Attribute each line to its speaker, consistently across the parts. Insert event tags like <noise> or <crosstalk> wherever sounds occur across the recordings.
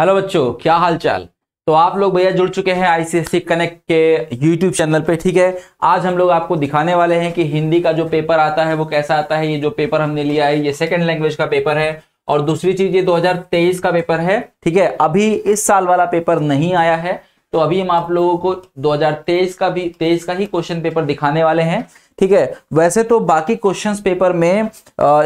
Speaker 1: hello बच्चों क्या हाल चाल तो आप लोग भैया जुड़ चुके हैं आईसीएससी कनेक्ट के यूट्यूब चैनल पे ठीक है आज हम लोग आपको दिखाने वाले हैं कि हिंदी का जो पेपर आता है वो कैसा आता है ये जो पेपर हमने लिया है ये सेकंड लैंग्वेज का पेपर है और दूसरी चीज ये 2023 का पेपर है ठीक है अभी इस साल वाला पेपर नहीं आया है तो अभी हम आप लोगों को दो का भी तेईस का ही क्वेश्चन पेपर दिखाने वाले हैं ठीक है वैसे तो बाकी क्वेश्चन पेपर में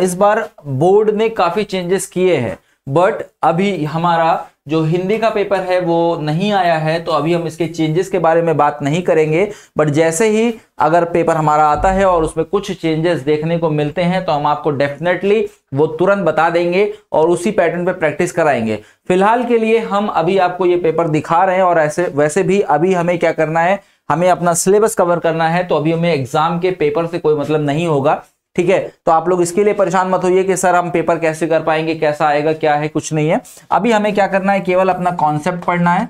Speaker 1: इस बार बोर्ड ने काफी चेंजेस किए हैं बट अभी हमारा जो हिंदी का पेपर है वो नहीं आया है तो अभी हम इसके चेंजेस के बारे में बात नहीं करेंगे बट जैसे ही अगर पेपर हमारा आता है और उसमें कुछ चेंजेस देखने को मिलते हैं तो हम आपको डेफिनेटली वो तुरंत बता देंगे और उसी पैटर्न पे प्रैक्टिस कराएंगे फिलहाल के लिए हम अभी आपको ये पेपर दिखा रहे हैं और ऐसे वैसे भी अभी हमें क्या करना है हमें अपना सिलेबस कवर करना है तो अभी हमें एग्जाम के पेपर से कोई मतलब नहीं होगा ठीक है तो आप लोग इसके लिए परेशान मत होइए कि सर हम पेपर कैसे कर पाएंगे कैसा आएगा क्या है कुछ नहीं है अभी हमें क्या करना है केवल अपना कॉन्सेप्ट पढ़ना है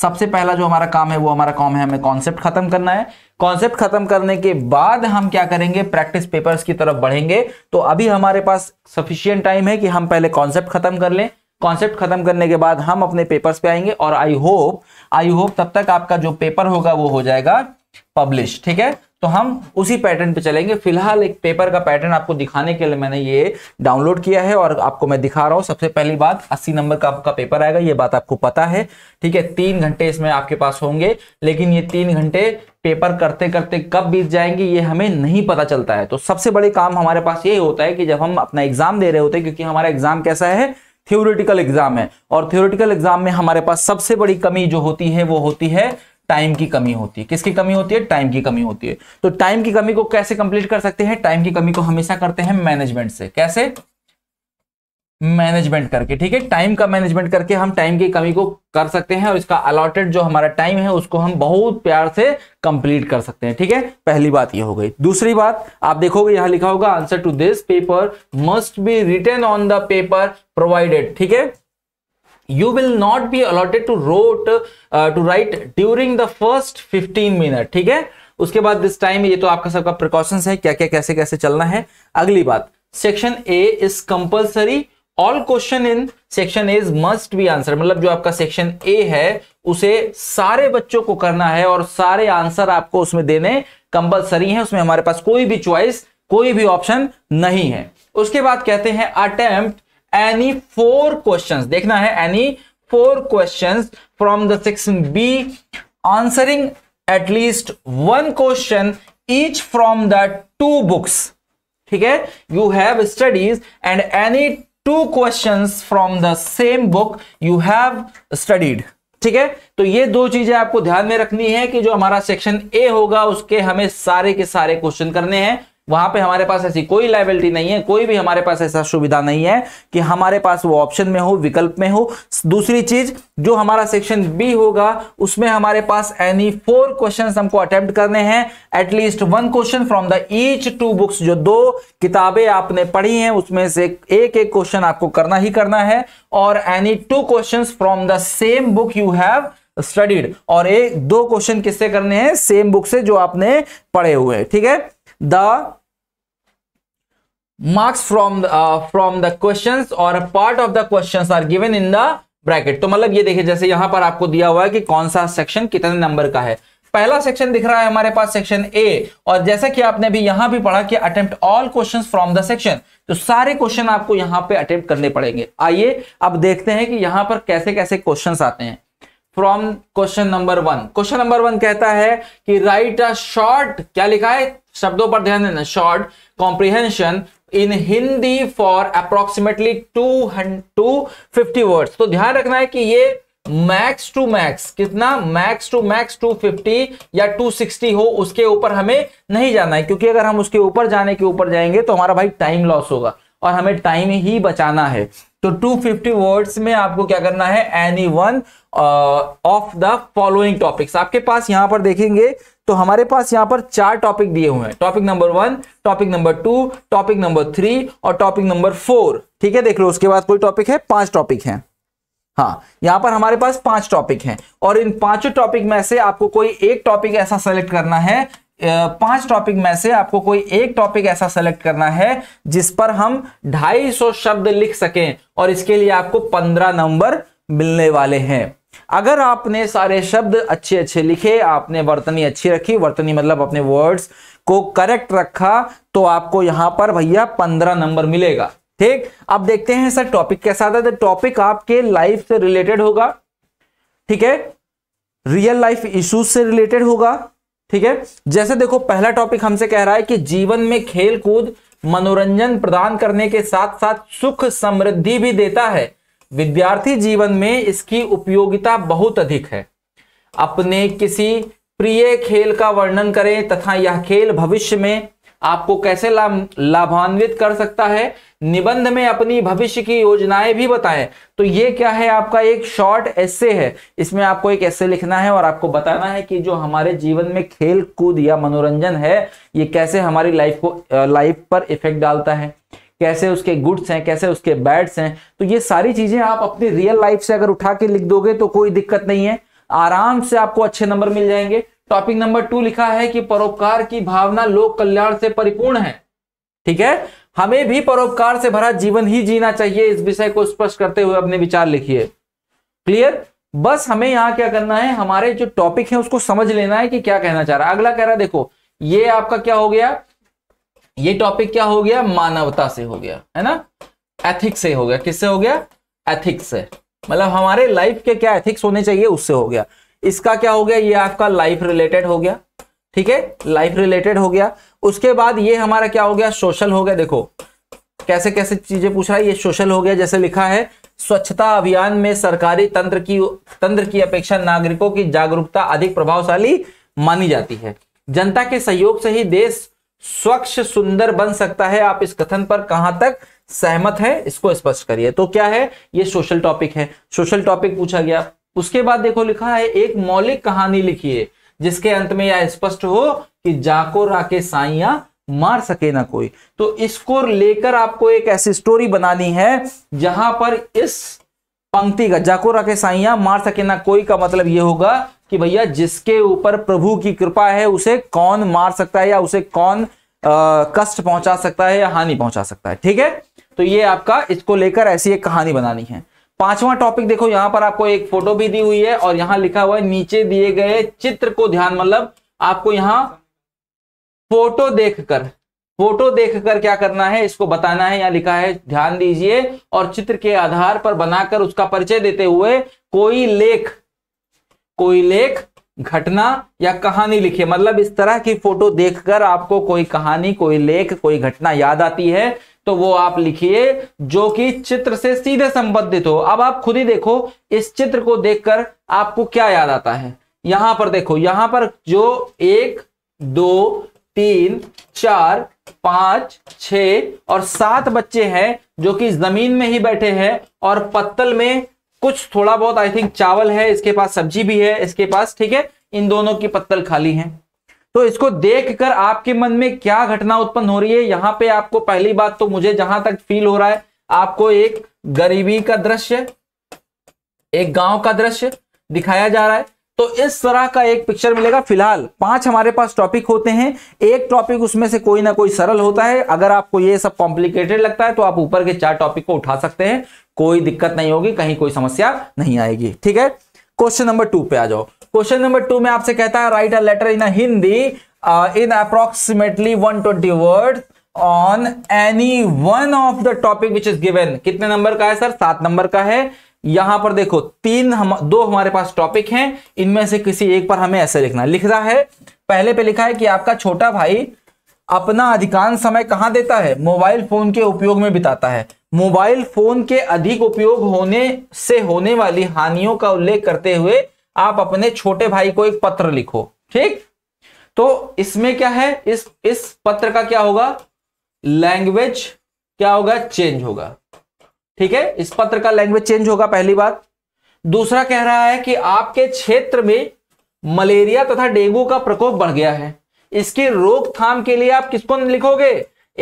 Speaker 1: सबसे पहला जो हमारा काम है वो हमारा काम है हमें कॉन्सेप्ट खत्म करना है कॉन्सेप्ट खत्म करने के बाद हम क्या करेंगे प्रैक्टिस पेपर्स की तरफ बढ़ेंगे तो अभी हमारे पास सफिशियंट टाइम है कि हम पहले कॉन्सेप्ट खत्म कर लें कॉन्सेप्ट खत्म करने के बाद हम अपने पेपर्स पे आएंगे और आई होप आई होप तब तक आपका जो पेपर होगा वो हो जाएगा पब्लिश ठीक है तो हम उसी पैटर्न पे चलेंगे फिलहाल एक पेपर का पैटर्न आपको दिखाने के लिए मैंने ये डाउनलोड किया है और आपको मैं दिखा रहा हूं सबसे पहली बात अस्सी नंबर का आपका पेपर आएगा ये बात आपको पता है ठीक है तीन घंटे इसमें आपके पास होंगे लेकिन ये तीन घंटे पेपर करते करते कब बीत जाएंगे ये हमें नहीं पता चलता है तो सबसे बड़े काम हमारे पास ये होता है कि जब हम अपना एग्जाम दे रहे होते हैं क्योंकि हमारा एग्जाम कैसा है थ्योरिटिकल एग्जाम है और थ्योरिटिकल एग्जाम में हमारे पास सबसे बड़ी कमी जो होती है वो होती है टाइम की कमी होती है किसकी कमी होती है टाइम की कमी होती है तो टाइम की कमी को कैसे कंप्लीट कर सकते हैं टाइम की कमी को हमेशा करते हैं मैनेजमेंट से कैसे मैनेजमेंट करके ठीक है टाइम का मैनेजमेंट करके हम टाइम की कमी को कर सकते हैं और इसका अलॉटेड जो हमारा टाइम है उसको हम बहुत प्यार से कंप्लीट कर सकते हैं ठीक है पहली बात ये हो गई दूसरी बात आप देखोगे यहां लिखा होगा answer to this paper must be return on the paper provided ठीक है you will not be allotted to wrote uh, to write during the first 15 minute ठीक है उसके बाद दिस टाइम ये तो आपका सबका प्रिकॉशन है क्या क्या कैसे कैसे चलना है अगली बात section A is compulsory all question in section A must be answer मतलब जो आपका सेक्शन ए है उसे सारे बच्चों को करना है और सारे आंसर आपको उसमें देने कंपल्सरी है उसमें हमारे पास कोई भी चॉइस कोई भी ऑप्शन नहीं है उसके बाद कहते हैं अटेम्प्ट एनी फोर क्वेश्चन देखना है any four question from the section B answering at least one question from the two books ठीक है you have studies and any two question from the same book you have studied ठीक है तो ये दो चीजें आपको ध्यान में रखनी है कि जो हमारा सेक्शन ए होगा उसके हमें सारे के सारे क्वेश्चन करने हैं वहां पे हमारे पास ऐसी कोई लाइबिलिटी नहीं है कोई भी हमारे पास ऐसा सुविधा नहीं है कि हमारे पास वो ऑप्शन में हो विकल्प में हो दूसरी चीज जो हमारा सेक्शन बी होगा उसमें हमारे पास एनी फोर क्वेश्चन हमको अटेम्प्ट करने हैं at least one question from the each two books जो दो किताबें आपने पढ़ी हैं उसमें से एक एक क्वेश्चन आपको करना ही करना है और any two question from the same book you have studied और एक दो क्वेश्चन किससे करने हैं सेम बुक से जो आपने पढ़े हुए हैं ठीक है the marks from the, uh, from the questions or a part of the questions are given in the bracket तो मतलब ये देखिए जैसे यहां पर आपको दिया हुआ है कि कौन सा सेक्शन कितने नंबर का है पहला सेक्शन दिख रहा है हमारे पास सेक्शन ए और जैसा कि आपने भी यहां भी पढ़ा कि attempt all question from the section तो सारे क्वेश्चन आपको यहां पे अटेम्प्ट करने पड़ेंगे आइए अब देखते हैं कि यहां पर कैसे कैसे क्वेश्चन आते हैं from question number one question number one कहता है कि राइट अ शॉर्ट क्या लिखा है शब्दों पर ध्यान देना short comprehension in Hindi for approximately two two fifty word तो ध्यान रखना है कि ये मैक्स टू मैक्स कितना मैक्स टू मैक्स 250 या 260 हो उसके ऊपर हमें नहीं जाना है क्योंकि अगर हम उसके ऊपर जाने के ऊपर जाएंगे तो हमारा भाई टाइम लॉस होगा और हमें टाइम ही बचाना है तो 250 वर्ड्स में आपको क्या करना है any one of the following topics आपके पास यहां पर देखेंगे तो हमारे पास यहां पर चार टॉपिक दिए हुए हैं topic number one topic number two topic number three और टॉपिक नंबर फोर ठीक है देख लो उसके बाद कोई टॉपिक है पांच टॉपिक है हाँ यहां पर हमारे पास पांच टॉपिक हैं और इन पांचों टॉपिक में से आपको कोई एक टॉपिक ऐसा सेलेक्ट करना है पांच टॉपिक में से आपको कोई एक टॉपिक ऐसा सेलेक्ट करना है जिस पर हम 250 शब्द लिख सकें और इसके लिए आपको 15 नंबर मिलने वाले हैं अगर आपने सारे शब्द अच्छे अच्छे लिखे आपने वर्तनी अच्छी रखी वर्तनी मतलब अपने वर्ड्स को करेक्ट रखा तो आपको यहां पर भैया पंद्रह नंबर मिलेगा ठीक अब देखते हैं सर टॉपिक कैसा आता है टॉपिक आपके लाइफ से रिलेटेड होगा ठीक है रियल लाइफ इश्यूज से रिलेटेड होगा ठीक है जैसे देखो पहला टॉपिक हमसे कह रहा है कि जीवन में खेल कूद मनोरंजन प्रदान करने के साथ साथ सुख समृद्धि भी देता है विद्यार्थी जीवन में इसकी उपयोगिता बहुत अधिक है अपने किसी प्रिय खेल का वर्णन करें तथा यह खेल भविष्य में आपको कैसे लाभ लाभान्वित कर सकता है निबंध में अपनी भविष्य की योजनाएं भी बताएं तो ये क्या है आपका एक शॉर्ट ऐसे है इसमें आपको एक ऐसे लिखना है और आपको बताना है कि जो हमारे जीवन में खेल कूद या मनोरंजन है ये कैसे हमारी लाइफ को लाइफ पर इफेक्ट डालता है कैसे उसके गुड्स हैं कैसे उसके बैड्स हैं तो ये सारी चीजें आप अपनी रियल लाइफ से अगर उठा के लिख दोगे तो कोई दिक्कत नहीं है आराम से आपको अच्छे नंबर मिल जाएंगे टॉपिक नंबर टू लिखा है कि परोपकार की भावना लोक कल्याण से परिपूर्ण है ठीक है हमें भी परोपकार से भरा जीवन ही जीना चाहिए इस विषय को स्पष्ट करते हुए अपने विचार लिखिए क्लियर बस हमें यहां क्या करना है हमारे जो टॉपिक है उसको समझ लेना है कि क्या कहना चाह रहा है अगला कह रहा है देखो ये आपका क्या हो गया ये टॉपिक क्या हो गया मानवता से हो गया है ना एथिक्स से हो गया किससे हो गया एथिक्स से मतलब हमारे लाइफ के क्या एथिक्स होने चाहिए उससे हो गया इसका क्या हो गया ये आपका लाइफ रिलेटेड हो गया ठीक है लाइफ रिलेटेड हो गया उसके बाद ये हमारा क्या हो गया सोशल हो गया देखो कैसे कैसे चीजें पूछ रहा है ये सोशल हो गया जैसे लिखा है स्वच्छता अभियान में सरकारी तंत्र की तंत्र की अपेक्षा नागरिकों की जागरूकता अधिक प्रभावशाली मानी जाती है जनता के सहयोग से ही देश स्वच्छ सुंदर बन सकता है आप इस कथन पर कहां तक सहमत है इसको स्पष्ट करिए तो क्या है ये सोशल टॉपिक है सोशल टॉपिक पूछा गया उसके बाद देखो लिखा है एक मौलिक कहानी लिखिए जिसके अंत में यह स्पष्ट हो कि जाको राके साइया मार सके ना कोई तो इसको लेकर आपको एक ऐसी स्टोरी बनानी है जहां पर इस पंक्ति का जाको राके साइया मार सके ना कोई का मतलब यह होगा कि भैया जिसके ऊपर प्रभु की कृपा है उसे कौन मार सकता है या उसे कौन कष्ट पहुंचा सकता है या हानि पहुंचा सकता है ठीक है तो ये आपका इसको लेकर ऐसी एक कहानी बनानी है पांचवा टॉपिक देखो यहां पर आपको एक फोटो भी दी हुई है और यहां लिखा हुआ है नीचे दिए गए चित्र को ध्यान मतलब आपको यहां फोटो देखकर फोटो देखकर क्या करना है इसको बताना है या लिखा है ध्यान दीजिए और चित्र के आधार पर बनाकर उसका परिचय देते हुए कोई लेख कोई लेख घटना या कहानी लिखिए मतलब इस तरह की फोटो देखकर आपको कोई कहानी कोई लेख कोई घटना याद आती है तो वो आप लिखिए जो कि चित्र से सीधे संबंधित हो अब आप खुद ही देखो इस चित्र को देखकर आपको क्या याद आता है यहां पर देखो यहां पर जो एक दो तीन चार पांच छ और सात बच्चे हैं जो कि जमीन में ही बैठे हैं और पत्तल में कुछ थोड़ा बहुत आई थिंक चावल है इसके पास सब्जी भी है इसके पास ठीक है इन दोनों की पत्तल खाली है तो इसको देखकर आपके मन में क्या घटना उत्पन्न हो रही है यहाँ पे आपको पहली बात तो मुझे जहां तक फील हो रहा है आपको एक गरीबी का दृश्य एक गांव का दृश्य दिखाया जा रहा है तो इस तरह का एक पिक्चर मिलेगा फिलहाल पांच हमारे पास टॉपिक होते हैं एक टॉपिक उसमें से कोई ना कोई सरल होता है अगर आपको ये सब कॉम्प्लिकेटेड लगता है तो आप ऊपर के चार टॉपिक को उठा सकते हैं कोई दिक्कत नहीं होगी कहीं कोई समस्या नहीं आएगी ठीक है क्वेश्चन नंबर टू पे आ जाओ क्वेश्चन नंबर टू में आपसे कहता है write a letter in Hindi in approximately one twenty word on any one of the topic which is given कितने नंबर का है सर सात नंबर का है यहां पर देखो तीन हम दो हमारे पास टॉपिक हैं इनमें से किसी एक पर हमें ऐसे लिखना लिख रहा है पहले पे लिखा है कि आपका छोटा भाई अपना अधिकांश समय कहां देता है मोबाइल फोन के उपयोग में बिताता है मोबाइल फोन के अधिक उपयोग होने से होने वाली हानियों का उल्लेख करते हुए आप अपने छोटे भाई को एक पत्र लिखो ठीक तो इसमें क्या है इस इस पत्र का क्या होगा लैंग्वेज क्या होगा चेंज होगा ठीक है इस पत्र का लैंग्वेज चेंज होगा पहली बात दूसरा कह रहा है कि आपके क्षेत्र में मलेरिया तथा डेंगू का प्रकोप बढ़ गया है इसकी रोकथाम के लिए आप किसको लिखोगे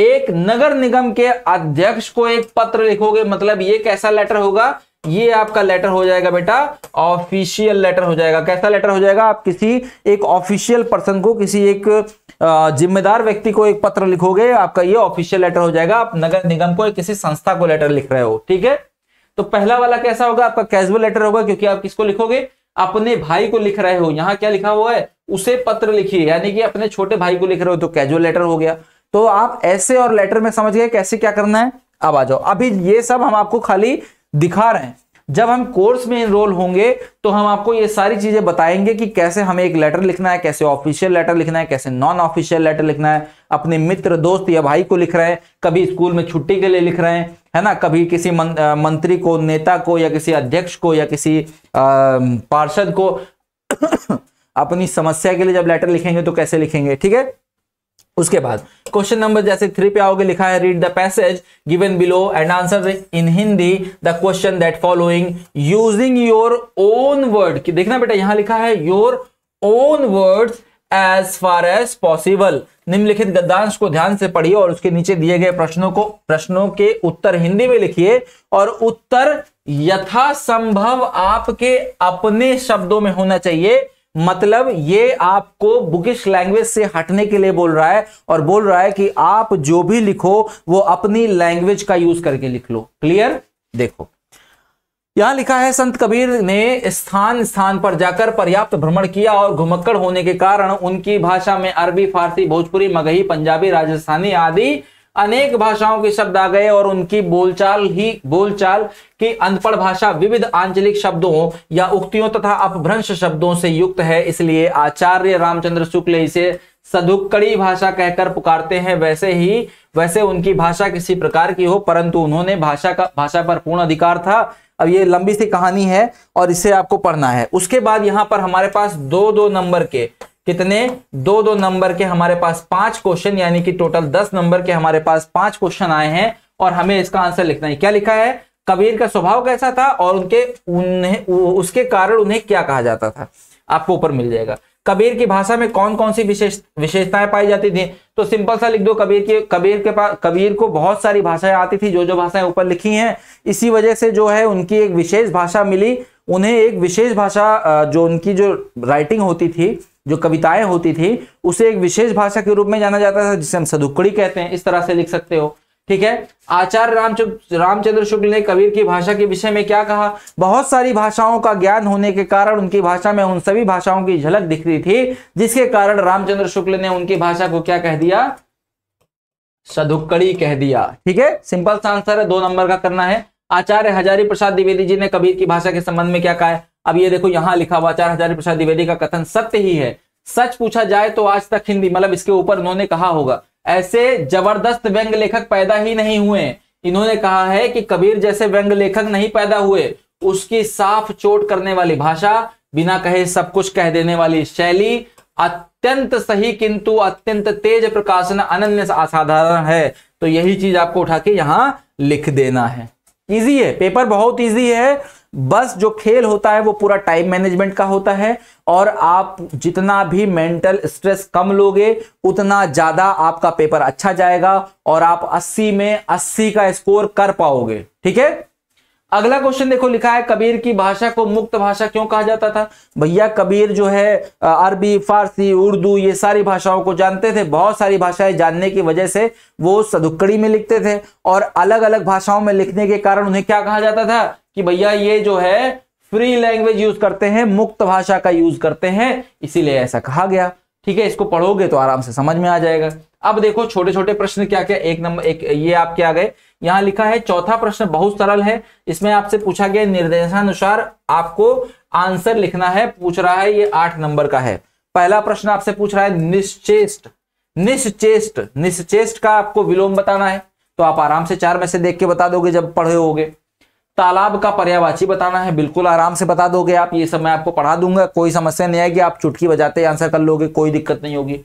Speaker 1: एक नगर निगम के अध्यक्ष को एक पत्र लिखोगे मतलब ये कैसा लेटर होगा ये आपका लेटर हो जाएगा बेटा ऑफिशियल लेटर हो जाएगा कैसा लेटर हो जाएगा आप किसी एक ऑफिशियल पर्सन को किसी एक जिम्मेदार व्यक्ति को एक पत्र लिखोगे आपका ये ऑफिशियल लेटर हो जाएगा आप नगर निगम को किसी संस्था को लेटर लिख रहे हो ठीक है तो पहला वाला कैसा होगा आपका कैजुअल लेटर होगा क्योंकि आप किसको लिखोगे अपने भाई को लिख रहे हो यहाँ क्या लिखा हुआ है उसे पत्र लिखिए यानी कि अपने छोटे भाई को लिख रहे हो तो कैजुअल लेटर हो गया तो आप ऐसे और लेटर में समझ गए कैसे क्या करना है अब आ जाओ अभी ये सब हम आपको खाली दिखा रहे हैं जब हम कोर्स में इनरोल होंगे तो हम आपको ये सारी चीजें बताएंगे कि कैसे हमें एक लेटर लिखना है कैसे ऑफिशियल लेटर लिखना है कैसे नॉन ऑफिशियल लेटर लिखना है अपने मित्र दोस्त या भाई को लिख रहे हैं कभी स्कूल में छुट्टी के लिए लिख रहे हैं है ना कभी किसी मं, मंत्री को नेता को या किसी अध्यक्ष को या किसी पार्षद को <coughs> अपनी समस्या के लिए जब लेटर लिखेंगे तो कैसे लिखेंगे ठीक है उसके बाद क्वेश्चन नंबर जैसे थ्री पे आओगे लिखा है read the passage given below and answer in Hindi the question that following using your own word देखना बेटा यहां लिखा है your own words as far as possible निम्नलिखित गद्दांश को ध्यान से पढ़िए और उसके नीचे दिए गए प्रश्नों को प्रश्नों के उत्तर हिंदी में लिखिए और उत्तर यथासंभव आपके अपने शब्दों में होना चाहिए मतलब ये आपको बुकिश लैंग्वेज से हटने के लिए बोल रहा है और बोल रहा है कि आप जो भी लिखो वो अपनी लैंग्वेज का यूज करके लिख लो क्लियर देखो यहां लिखा है संत कबीर ने स्थान स्थान पर जाकर पर्याप्त भ्रमण किया और घुमक्कड़ होने के कारण उनकी भाषा में अरबी फारसी भोजपुरी मगही पंजाबी राजस्थानी आदि अनेक भाषाओं के शब्द आ गए और उनकी बोलचाल ही बोलचाल की अनपढ़ भाषा विविध आंचलिक शब्दों या उक्तियों तथा अपभ्रंश शब्दों से युक्त है इसलिए आचार्य रामचंद्र शुक्ल इसे सधुक्कड़ी भाषा कहकर पुकारते हैं वैसे ही वैसे उनकी भाषा किसी प्रकार की हो परंतु उन्होंने भाषा का भाषा पर पूर्ण अधिकार था अब ये लंबी सी कहानी है और इसे आपको पढ़ना है उसके बाद यहाँ पर हमारे पास दो दो नंबर के कितने दो दो नंबर के हमारे पास पांच क्वेश्चन यानी कि टोटल दस नंबर के हमारे पास पांच क्वेश्चन आए हैं और हमें इसका आंसर लिखना है क्या लिखा है कबीर का स्वभाव कैसा था और उनके उन्हें उसके कारण उन्हें क्या कहा जाता था आपको ऊपर मिल जाएगा कबीर की भाषा में कौन कौन सी विशेष विशेषताएं पाई जाती थी तो सिंपल सा लिख दो कबीर के कबीर के पास कबीर को बहुत सारी भाषाएं आती थी जो जो भाषाएं ऊपर लिखी हैं इसी वजह से जो है उनकी एक विशेष भाषा मिली उन्हें एक विशेष भाषा जो उनकी जो राइटिंग होती थी जो कविताएं होती थी उसे एक विशेष भाषा के रूप में जाना जाता था जिसे हम सदुक्कड़ी कहते हैं इस तरह से लिख सकते हो ठीक है आचार्य रामचंद्र रामचंद्र शुक्ल ने कबीर की भाषा के विषय में क्या कहा बहुत सारी भाषाओं का ज्ञान होने के कारण उनकी भाषा में उन सभी भाषाओं की झलक दिख रही थी जिसके कारण रामचंद्र शुक्ल ने उनकी भाषा को क्या कह दिया सधुक्कड़ी कह दिया ठीक है सिंपल सा आंसर है दो नंबर का करना है आचार्य हजारी प्रसाद द्विवेदी जी ने कबीर की भाषा के संबंध में क्या कहा है अब ये देखो यहाँ लिखा हुआ चार हजार प्रसाद द्विवेदी का कथन सत्य ही है सच पूछा जाए तो आज तक हिंदी मतलब इसके ऊपर उन्होंने कहा होगा ऐसे जबरदस्त व्यंग लेखक पैदा ही नहीं हुए इन्होंने कहा है कि कबीर जैसे व्यंग लेखक नहीं पैदा हुए उसकी साफ चोट करने वाली भाषा बिना कहे सब कुछ कह देने वाली शैली अत्यंत सही किंतु अत्यंत तेज प्रकाशन अनन्य असाधारण है तो यही चीज आपको उठा के यहां लिख देना है इजी है पेपर बहुत इजी है बस जो खेल होता है वो पूरा टाइम मैनेजमेंट का होता है और आप जितना भी मेंटल स्ट्रेस कम लोगे उतना ज्यादा आपका पेपर अच्छा जाएगा और आप 80 में 80 का स्कोर कर पाओगे ठीक है अगला क्वेश्चन देखो लिखा है कबीर की भाषा को मुक्त भाषा क्यों कहा जाता था भैया कबीर जो है अरबी फारसी उर्दू ये सारी भाषाओं को जानते थे बहुत सारी भाषाएं जानने की वजह से वो सदुक्कड़ी में लिखते थे और अलग अलग भाषाओं में लिखने के कारण उन्हें क्या कहा जाता था कि भैया ये जो है फ्री लैंग्वेज यूज करते हैं मुक्त भाषा का यूज करते हैं इसीलिए ऐसा कहा गया ठीक है इसको पढ़ोगे तो आराम से समझ में आ जाएगा अब देखो छोटे छोटे प्रश्न क्या क्या एक नंबर एक ये आपके आ गए यहां लिखा है चौथा प्रश्न बहुत सरल है इसमें आपसे पूछा गया निर्देशानुसार आपको आंसर लिखना है पूछ रहा है ये आठ नंबर का है पहला प्रश्न आपसे पूछ रहा है निश्चेष्ट निश्चेष्ट निश्चेष्ट का आपको विलोम बताना है तो आप आराम से चार में से देख के बता दोगे जब पढ़े होगे तालाब का पर्यावाची बताना है बिल्कुल आराम से बता दोगे आप ये सब मैं आपको पढ़ा दूंगा कोई समस्या नहीं आएगी आप चुटकी बजाते आंसर कर लोगे कोई दिक्कत नहीं होगी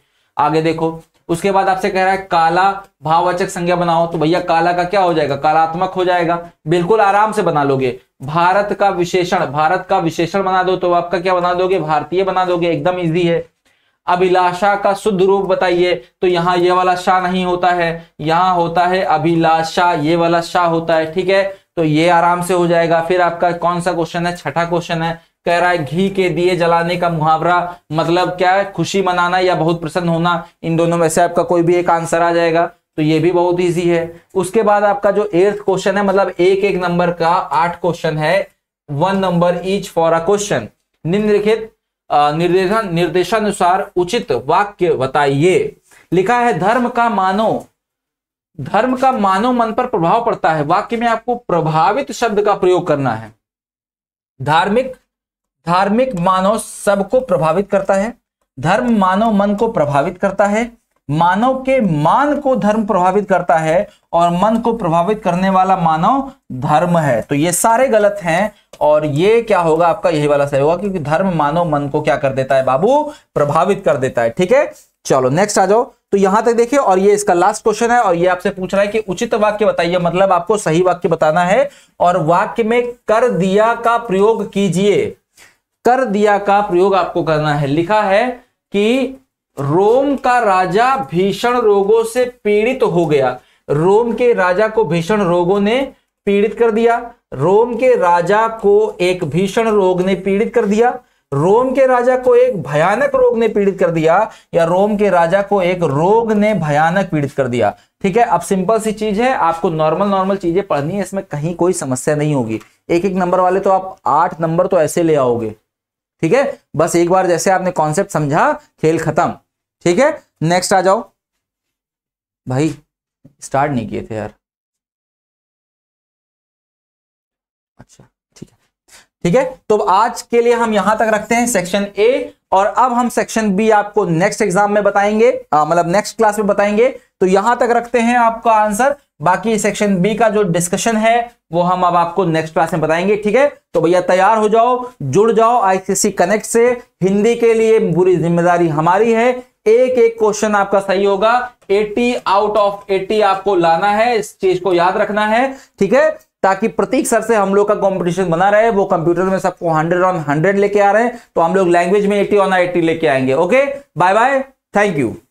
Speaker 1: आगे देखो उसके बाद आपसे कह रहा है काला भाववाचक संज्ञा बनाओ तो भैया काला का क्या हो जाएगा कालात्मक हो जाएगा बिल्कुल आराम से बना लोगे भारत का विशेषण भारत का विशेषण बना दो तो आपका क्या बना दोगे भारतीय बना दोगे एकदम इजी है अभिलाषा का शुद्ध रूप बताइए तो यहाँ ये वाला शाह नहीं होता है यहाँ होता है अभिलाषा ये वाला शाह होता है ठीक है तो ये आराम से हो जाएगा फिर आपका कौन सा क्वेश्चन है छठा क्वेश्चन है कह रहा है घी के दिए जलाने का मुहावरा मतलब क्या है खुशी मनाना या बहुत प्रसन्न होना इन दोनों में से आपका कोई भी एक आंसर आ जाएगा तो ये भी बहुत ईजी है उसके बाद आपका जो एर्थ क्वेश्चन है मतलब एक एक नंबर का आठ क्वेश्चन है one number each for a question निम्नलिखित निर्देशन निर्देशानुसार उचित वाक्य बताइए लिखा है धर्म का मानो धर्म का मानव मन पर प्रभाव पड़ता है वाक्य में आपको प्रभावित शब्द का प्रयोग करना है धार्मिक धार्मिक मानव सबको प्रभावित करता है धर्म मानव मन को प्रभावित करता है मानव के मान को धर्म प्रभावित करता है और मन को प्रभावित करने वाला मानव धर्म है तो ये सारे गलत हैं और ये क्या होगा आपका यही वाला सही होगा क्योंकि धर्म मानव मन को क्या कर देता है बाबू प्रभावित कर देता है ठीक है चलो नेक्स्ट आ जाओ तो यहां तक देखिए और ये इसका लास्ट क्वेश्चन है और ये आपसे पूछ रहा है कि उचित वाक्य बताइए मतलब आपको सही वाक्य बताना है और वाक्य में कर दिया का प्रयोग कीजिए कर दिया का प्रयोग आपको करना है लिखा है कि रोम का राजा भीषण रोगों से पीड़ित हो गया रोम के राजा को भीषण रोगों ने पीड़ित कर दिया रोम के राजा को एक भीषण रोग ने पीड़ित कर दिया रोम के राजा को एक भयानक रोग ने पीड़ित कर दिया या रोम के राजा को एक रोग ने भयानक पीड़ित कर दिया ठीक है अब सिंपल सी चीज है आपको नॉर्मल नॉर्मल चीजें पढ़नी है इसमें कहीं कोई समस्या नहीं होगी एक एक नंबर वाले तो आप आठ नंबर तो ऐसे ले आओगे ठीक है बस एक बार जैसे आपने कॉन्सेप्ट समझा खेल खत्म ठीक है नेक्स्ट आ जाओ भाई स्टार्ट नहीं किए थे यार अच्छा ठीक है ठीक है तो आज के लिए हम यहां तक रखते हैं सेक्शन ए और अब हम सेक्शन बी आपको नेक्स्ट एग्जाम में बताएंगे मतलब नेक्स्ट क्लास में बताएंगे तो यहां तक रखते हैं आपका आंसर बाकी सेक्शन बी का जो डिस्कशन है वो हम अब आपको नेक्स्ट क्लास में बताएंगे ठीक है तो भैया तैयार हो जाओ जुड़ जाओ आईसीसी कनेक्ट से हिंदी के लिए पूरी जिम्मेदारी हमारी है एक एक क्वेश्चन आपका सही होगा 80 आउट ऑफ 80 आपको लाना है इस चीज को याद रखना है ठीक है ताकि प्रतीक सर से हम लोग का कंपटीशन बना रहे वो कंप्यूटर में सबको 100 ऑन 100 लेके आ रहे हैं तो हम लोग लैंग्वेज में 80 ऑन 80 लेके आएंगे okay bye bye thank you